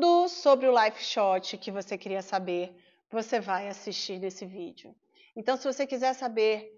tudo sobre o Life Shot que você queria saber, você vai assistir nesse vídeo. Então, se você quiser saber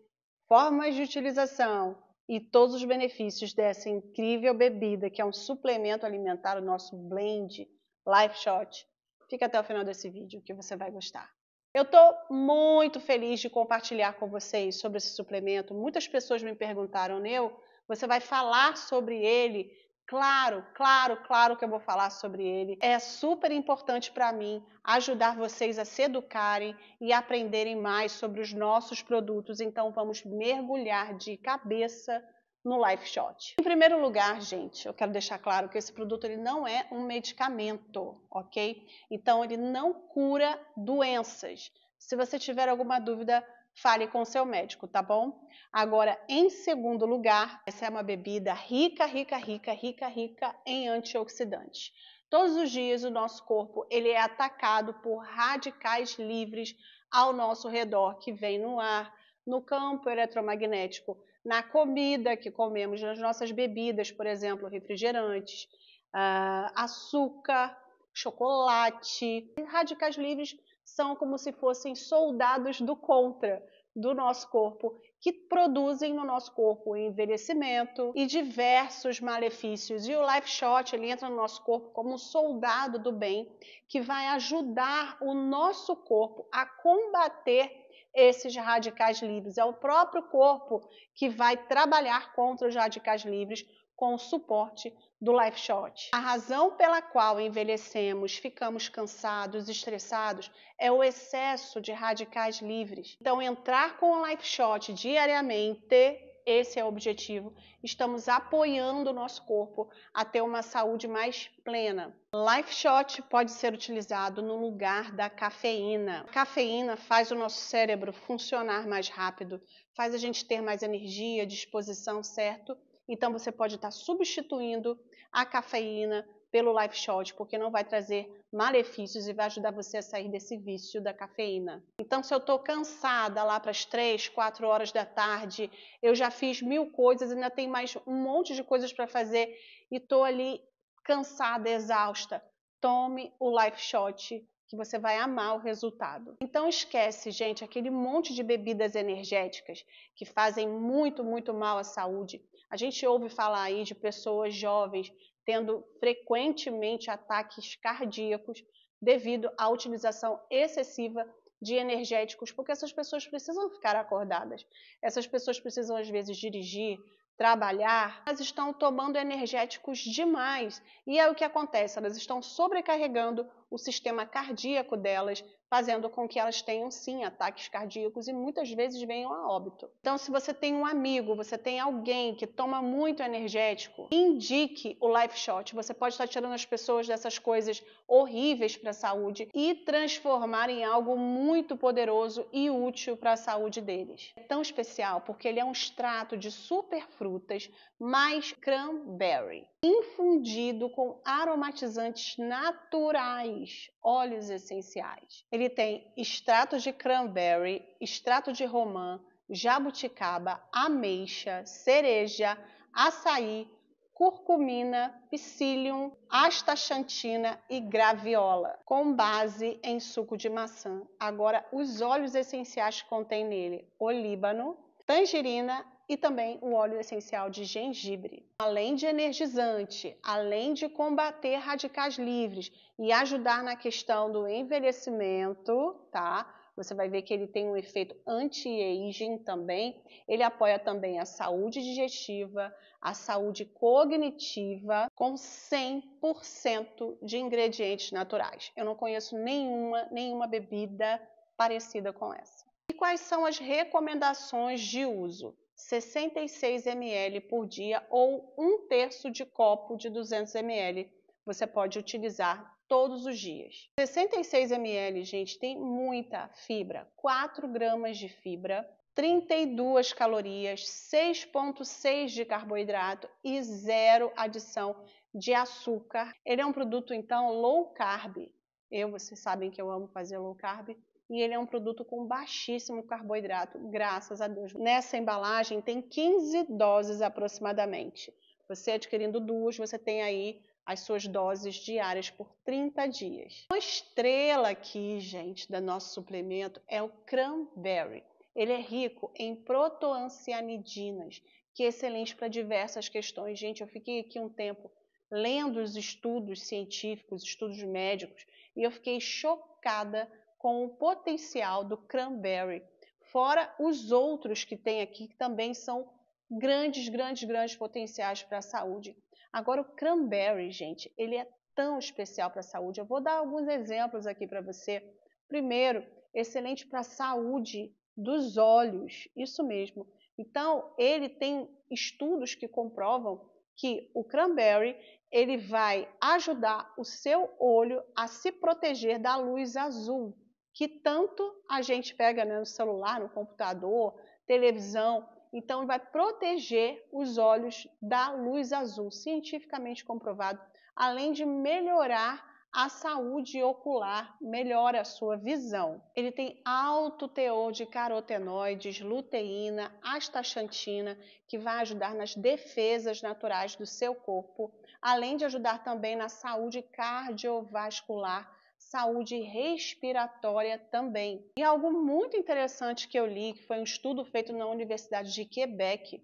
formas de utilização e todos os benefícios dessa incrível bebida, que é um suplemento alimentar, o nosso blend Life Shot, fica até o final desse vídeo que você vai gostar. Eu estou muito feliz de compartilhar com vocês sobre esse suplemento. Muitas pessoas me perguntaram, Neu, você vai falar sobre ele Claro, claro, claro que eu vou falar sobre ele. É super importante para mim ajudar vocês a se educarem e aprenderem mais sobre os nossos produtos. Então vamos mergulhar de cabeça no Life Shot. Em primeiro lugar, gente, eu quero deixar claro que esse produto ele não é um medicamento, ok? Então ele não cura doenças. Se você tiver alguma dúvida, fale com seu médico, tá bom? Agora, em segundo lugar, essa é uma bebida rica, rica, rica, rica, rica em antioxidantes. Todos os dias o nosso corpo ele é atacado por radicais livres ao nosso redor que vem no ar, no campo eletromagnético, na comida que comemos, nas nossas bebidas, por exemplo, refrigerantes, ah, açúcar, chocolate, radicais livres são como se fossem soldados do contra do nosso corpo, que produzem no nosso corpo envelhecimento e diversos malefícios. E o Life Shot ele entra no nosso corpo como um soldado do bem que vai ajudar o nosso corpo a combater esses radicais livres. É o próprio corpo que vai trabalhar contra os radicais livres com o suporte do Life Shot. A razão pela qual envelhecemos, ficamos cansados, estressados, é o excesso de radicais livres. Então, entrar com o Life Shot diariamente, esse é o objetivo. Estamos apoiando o nosso corpo a ter uma saúde mais plena. Life Shot pode ser utilizado no lugar da cafeína. A cafeína faz o nosso cérebro funcionar mais rápido, faz a gente ter mais energia, disposição, certo? Então você pode estar substituindo a cafeína pelo Life Shot, porque não vai trazer malefícios e vai ajudar você a sair desse vício da cafeína. Então, se eu estou cansada lá para as 3, 4 horas da tarde, eu já fiz mil coisas, ainda tem mais um monte de coisas para fazer e estou ali cansada, exausta, tome o Life Shot que você vai amar o resultado. Então esquece, gente, aquele monte de bebidas energéticas que fazem muito, muito mal à saúde a gente ouve falar aí de pessoas jovens tendo frequentemente ataques cardíacos devido à utilização excessiva de energéticos, porque essas pessoas precisam ficar acordadas. Essas pessoas precisam, às vezes, dirigir, trabalhar, elas estão tomando energéticos demais. E é o que acontece, elas estão sobrecarregando o sistema cardíaco delas, fazendo com que elas tenham sim ataques cardíacos e muitas vezes venham a óbito. Então, se você tem um amigo, você tem alguém que toma muito energético, indique o Life Shot. Você pode estar tirando as pessoas dessas coisas horríveis para a saúde e transformar em algo muito poderoso e útil para a saúde deles. É tão especial porque ele é um extrato de super frutas mais cranberry infundido com aromatizantes naturais, óleos essenciais. Ele tem extrato de cranberry, extrato de romã, jabuticaba, ameixa, cereja, açaí, curcumina, psyllium, astaxantina e graviola, com base em suco de maçã. Agora, os óleos essenciais que contém nele: olíbano, tangerina, e também o óleo essencial de gengibre. Além de energizante, além de combater radicais livres e ajudar na questão do envelhecimento, tá? Você vai ver que ele tem um efeito anti-aging também. Ele apoia também a saúde digestiva, a saúde cognitiva, com 100% de ingredientes naturais. Eu não conheço nenhuma, nenhuma bebida parecida com essa. E quais são as recomendações de uso? 66 ml por dia ou um terço de copo de 200 ml. Você pode utilizar todos os dias. 66 ml, gente, tem muita fibra, 4 gramas de fibra, 32 calorias, 6,6 de carboidrato e zero adição de açúcar. Ele é um produto, então, low carb. Eu, vocês sabem que eu amo fazer low carb e ele é um produto com baixíssimo carboidrato, graças a Deus. Nessa embalagem tem 15 doses aproximadamente. Você adquirindo duas, você tem aí as suas doses diárias por 30 dias. Uma estrela aqui, gente, do nosso suplemento é o cranberry. Ele é rico em protoancianidinas, que é excelente para diversas questões. Gente, eu fiquei aqui um tempo lendo os estudos científicos, estudos médicos, e eu fiquei chocada com o potencial do cranberry, fora os outros que tem aqui, que também são grandes, grandes, grandes potenciais para a saúde. Agora, o cranberry, gente, ele é tão especial para a saúde. Eu vou dar alguns exemplos aqui para você. Primeiro, excelente para a saúde dos olhos, isso mesmo. Então, ele tem estudos que comprovam que o cranberry ele vai ajudar o seu olho a se proteger da luz azul que tanto a gente pega né, no celular, no computador, televisão. Então, vai proteger os olhos da luz azul, cientificamente comprovado, além de melhorar a saúde ocular, melhora a sua visão. Ele tem alto teor de carotenoides, luteína, astaxantina, que vai ajudar nas defesas naturais do seu corpo, além de ajudar também na saúde cardiovascular saúde respiratória também. E algo muito interessante que eu li, que foi um estudo feito na Universidade de Quebec,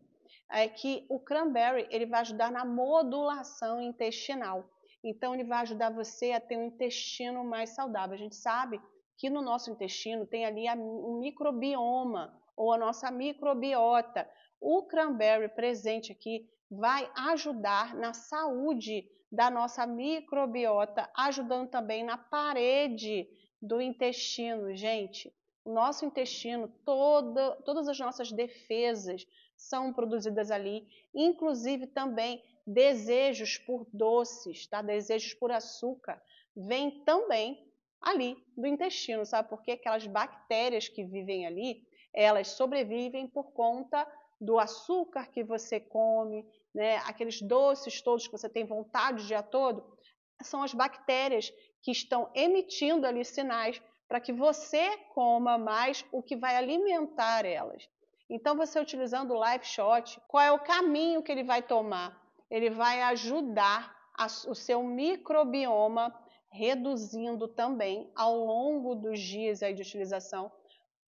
é que o cranberry ele vai ajudar na modulação intestinal. Então ele vai ajudar você a ter um intestino mais saudável. A gente sabe que no nosso intestino tem ali o um microbioma ou a nossa microbiota. O cranberry presente aqui vai ajudar na saúde da nossa microbiota, ajudando também na parede do intestino, gente. O nosso intestino, toda, todas as nossas defesas são produzidas ali, inclusive também desejos por doces, tá? Desejos por açúcar, vem também ali do intestino, sabe? Porque aquelas bactérias que vivem ali, elas sobrevivem por conta do açúcar que você come, né, aqueles doces todos que você tem vontade o dia todo, são as bactérias que estão emitindo ali sinais para que você coma mais o que vai alimentar elas. Então, você utilizando o Life Shot, qual é o caminho que ele vai tomar? Ele vai ajudar a, o seu microbioma, reduzindo também, ao longo dos dias aí de utilização,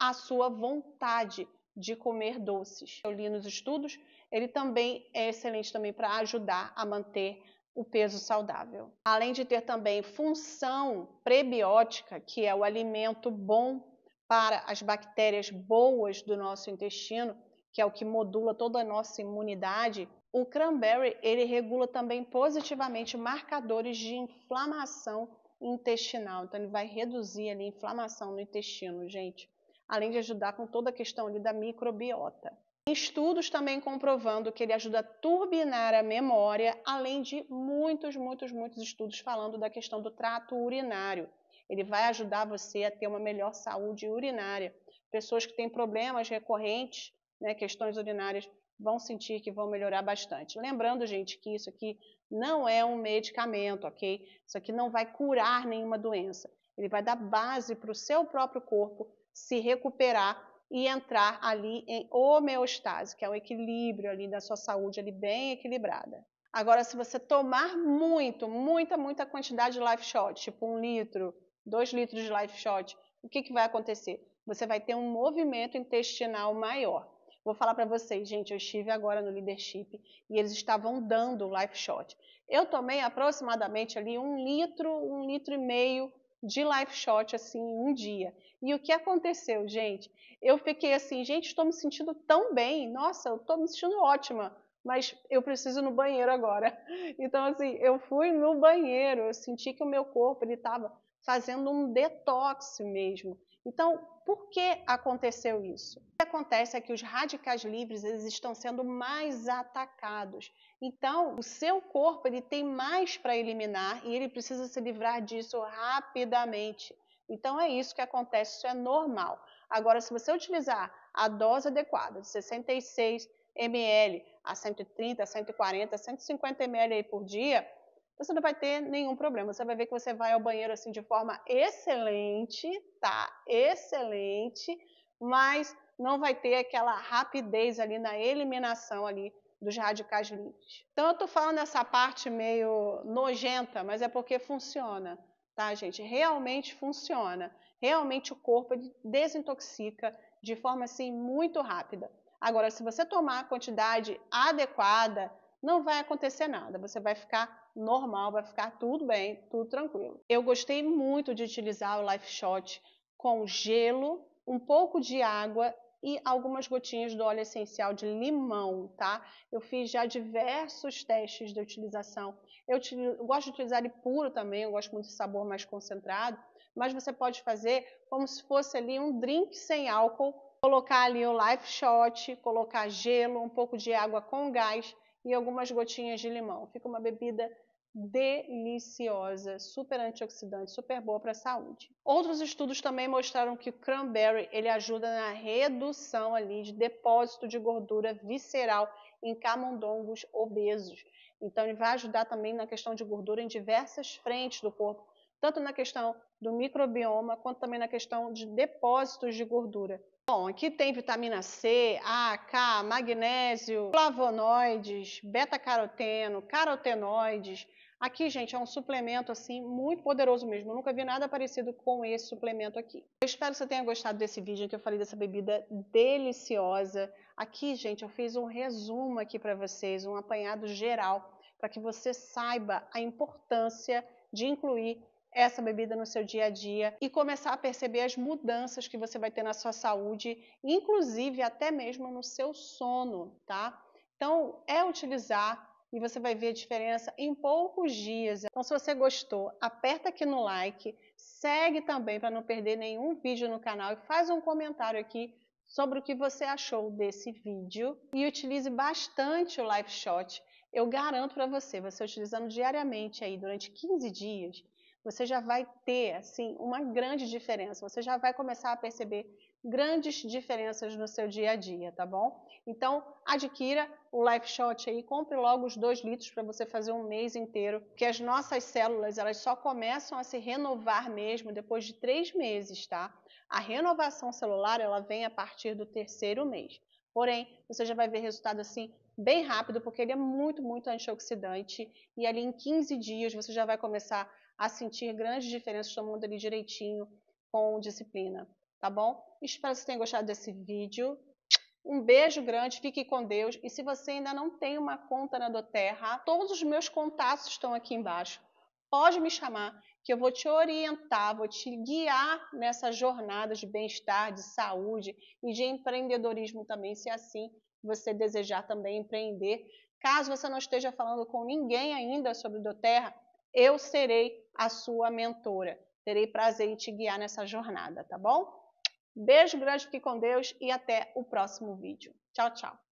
a sua vontade de comer doces. Eu li nos estudos, ele também é excelente também para ajudar a manter o peso saudável. Além de ter também função prebiótica, que é o alimento bom para as bactérias boas do nosso intestino, que é o que modula toda a nossa imunidade, o cranberry ele regula também positivamente marcadores de inflamação intestinal. Então ele vai reduzir ali a inflamação no intestino, gente além de ajudar com toda a questão ali da microbiota. Estudos também comprovando que ele ajuda a turbinar a memória, além de muitos, muitos, muitos estudos falando da questão do trato urinário. Ele vai ajudar você a ter uma melhor saúde urinária. Pessoas que têm problemas recorrentes, né, questões urinárias, vão sentir que vão melhorar bastante. Lembrando, gente, que isso aqui não é um medicamento, ok? Isso aqui não vai curar nenhuma doença. Ele vai dar base para o seu próprio corpo se recuperar e entrar ali em homeostase, que é o equilíbrio ali da sua saúde ali bem equilibrada. Agora, se você tomar muito, muita, muita quantidade de life shot, tipo um litro, dois litros de life shot, o que, que vai acontecer? Você vai ter um movimento intestinal maior. Vou falar para vocês, gente, eu estive agora no leadership e eles estavam dando life shot. Eu tomei aproximadamente ali um litro, um litro e meio de live shot assim um dia. E o que aconteceu, gente? Eu fiquei assim, gente, estou me sentindo tão bem, nossa, eu estou me sentindo ótima, mas eu preciso ir no banheiro agora. Então assim, eu fui no banheiro, eu senti que o meu corpo ele estava fazendo um detox mesmo. Então, por que aconteceu isso? acontece é que os radicais livres eles estão sendo mais atacados. Então, o seu corpo ele tem mais para eliminar e ele precisa se livrar disso rapidamente. Então, é isso que acontece, isso é normal. Agora, se você utilizar a dose adequada, de 66 ml a 130, 140, 150 ml por dia, você não vai ter nenhum problema. Você vai ver que você vai ao banheiro assim de forma excelente, tá? Excelente, mas não vai ter aquela rapidez ali na eliminação ali dos radicais livres. Então eu estou falando essa parte meio nojenta, mas é porque funciona, tá, gente? Realmente funciona. Realmente o corpo desintoxica de forma assim muito rápida. Agora, se você tomar a quantidade adequada, não vai acontecer nada. Você vai ficar normal, vai ficar tudo bem, tudo tranquilo. Eu gostei muito de utilizar o Life Shot com gelo, um pouco de água e algumas gotinhas do óleo essencial de limão, tá? Eu fiz já diversos testes de utilização. Eu, eu gosto de utilizar ele puro também, eu gosto muito de sabor mais concentrado, mas você pode fazer como se fosse ali um drink sem álcool, colocar ali o Life Shot, colocar gelo, um pouco de água com gás e algumas gotinhas de limão. Fica uma bebida deliciosa, super antioxidante, super boa para a saúde. Outros estudos também mostraram que o cranberry ele ajuda na redução ali de depósito de gordura visceral em camundongos obesos. Então ele vai ajudar também na questão de gordura em diversas frentes do corpo, tanto na questão do microbioma quanto também na questão de depósitos de gordura. Bom, aqui tem vitamina C, A, K, magnésio, flavonoides, beta-caroteno, carotenoides. Aqui, gente, é um suplemento assim muito poderoso mesmo. Eu nunca vi nada parecido com esse suplemento aqui. Eu espero que você tenha gostado desse vídeo em que eu falei dessa bebida deliciosa. Aqui, gente, eu fiz um resumo aqui para vocês, um apanhado geral para que você saiba a importância de incluir essa bebida no seu dia a dia e começar a perceber as mudanças que você vai ter na sua saúde, inclusive até mesmo no seu sono, tá? Então, é utilizar e você vai ver a diferença em poucos dias. Então, se você gostou, aperta aqui no like, segue também para não perder nenhum vídeo no canal e faz um comentário aqui sobre o que você achou desse vídeo e utilize bastante o Life Shot. Eu garanto para você, você utilizando diariamente aí durante 15 dias, você já vai ter assim uma grande diferença. Você já vai começar a perceber grandes diferenças no seu dia a dia, tá bom? Então, adquira o Life Shot aí, compre logo os dois litros para você fazer um mês inteiro, porque as nossas células elas só começam a se renovar mesmo depois de três meses, tá? A renovação celular ela vem a partir do terceiro mês. Porém, você já vai ver resultado assim bem rápido, porque ele é muito, muito antioxidante e ali em 15 dias você já vai começar a a sentir grandes diferenças tomando ele direitinho com disciplina, tá bom? Espero que você tenham gostado desse vídeo. Um beijo grande, fique com Deus. E se você ainda não tem uma conta na Doterra, todos os meus contatos estão aqui embaixo. Pode me chamar, que eu vou te orientar, vou te guiar nessa jornada de bem-estar, de saúde e de empreendedorismo também, se assim você desejar também empreender. Caso você não esteja falando com ninguém ainda sobre Doterra, eu serei a sua mentora. Terei prazer em te guiar nessa jornada, tá bom? Beijo grande, fique com Deus e até o próximo vídeo. Tchau, tchau.